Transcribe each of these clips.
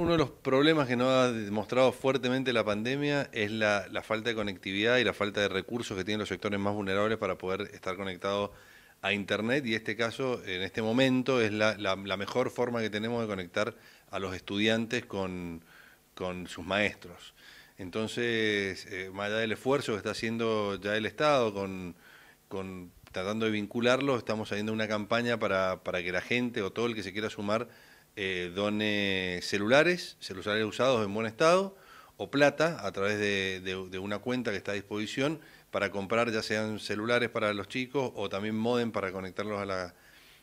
Uno de los problemas que nos ha demostrado fuertemente la pandemia es la, falta de conectividad y la falta de recursos que tienen los sectores más vulnerables para poder estar conectados a Internet y este caso, en este momento, es la, mejor forma que tenemos de conectar a los estudiantes con, sus maestros. Entonces, eh, más allá del esfuerzo que está haciendo ya el Estado con, tratando de vincularlos, estamos haciendo una campaña para que la gente o todo el que se quiera sumar eh, done celulares, celulares usados en buen estado, o plata a través de, una cuenta que está a disposición para comprar ya sean celulares para los chicos o también modem para conectarlos a,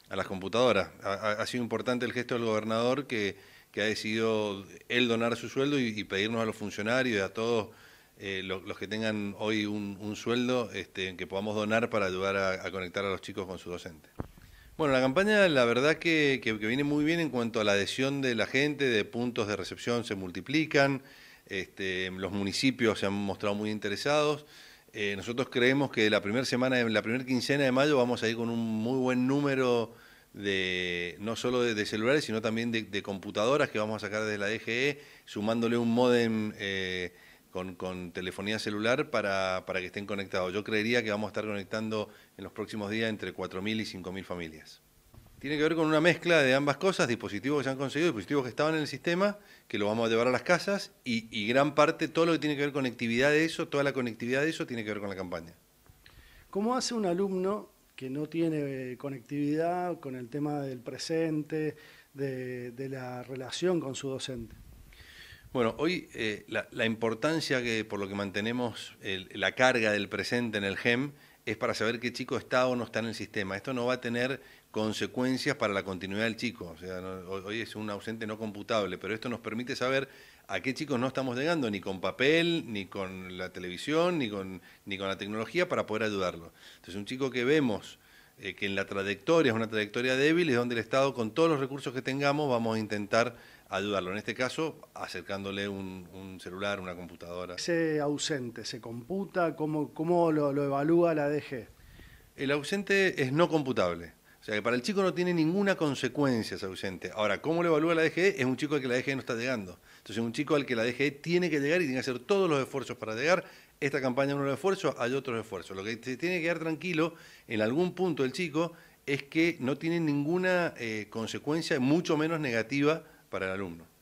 las computadoras. Ha, sido importante el gesto del gobernador que, ha decidido él donar su sueldo y, pedirnos a los funcionarios y a todos eh, los que tengan hoy un, sueldo este, que podamos donar para ayudar a, a conectar a los chicos con su docente. Bueno, la campaña la verdad que, viene muy bien en cuanto a la adhesión de la gente, de puntos de recepción se multiplican, este, los municipios se han mostrado muy interesados. Eh, nosotros creemos que la primera semana, la primera quincena de mayo vamos a ir con un muy buen número de no solo de, celulares, sino también de, computadoras que vamos a sacar desde la DGE, sumándole un modem... Eh, con, telefonía celular para, que estén conectados. Yo creería que vamos a estar conectando en los próximos días entre 4.000 y 5.000 familias. Tiene que ver con una mezcla de ambas cosas, dispositivos que se han conseguido, dispositivos que estaban en el sistema, que lo vamos a llevar a las casas, y, gran parte, todo lo que tiene que ver con conectividad de eso, toda la conectividad de eso tiene que ver con la campaña. ¿Cómo hace un alumno que no tiene eh, conectividad con el tema del presente, de la relación con su docente? Bueno, hoy eh, la, importancia que por lo que mantenemos la carga del presente en el GEM es para saber qué chico está o no está en el sistema. Esto no va a tener consecuencias para la continuidad del chico. O sea, hoy es un ausente no computable, pero esto nos permite saber a qué chicos no estamos llegando, ni con papel, ni con la televisión, ni con, ni con la tecnología para poder ayudarlo. Entonces, un chico que vemos eh, que en la trayectoria es una trayectoria débil, es donde el Estado, con todos los recursos que tengamos, vamos a intentar ayudarlo, en este caso acercándole un, celular, una computadora. ¿Ese ausente se computa? ¿Cómo, cómo lo, evalúa la DG? El ausente es no computable. O sea que para el chico no tiene ninguna consecuencia ese ausente. Ahora, ¿cómo lo evalúa la DGE? Es un chico al que la DGE no está llegando. Entonces, un chico al que la DGE tiene que llegar y tiene que hacer todos los esfuerzos para llegar. Esta campaña es uno de los hay otros esfuerzos. Lo que se tiene que quedar tranquilo en algún punto el chico es que no tiene ninguna eh, consecuencia, mucho menos negativa, para el alumno.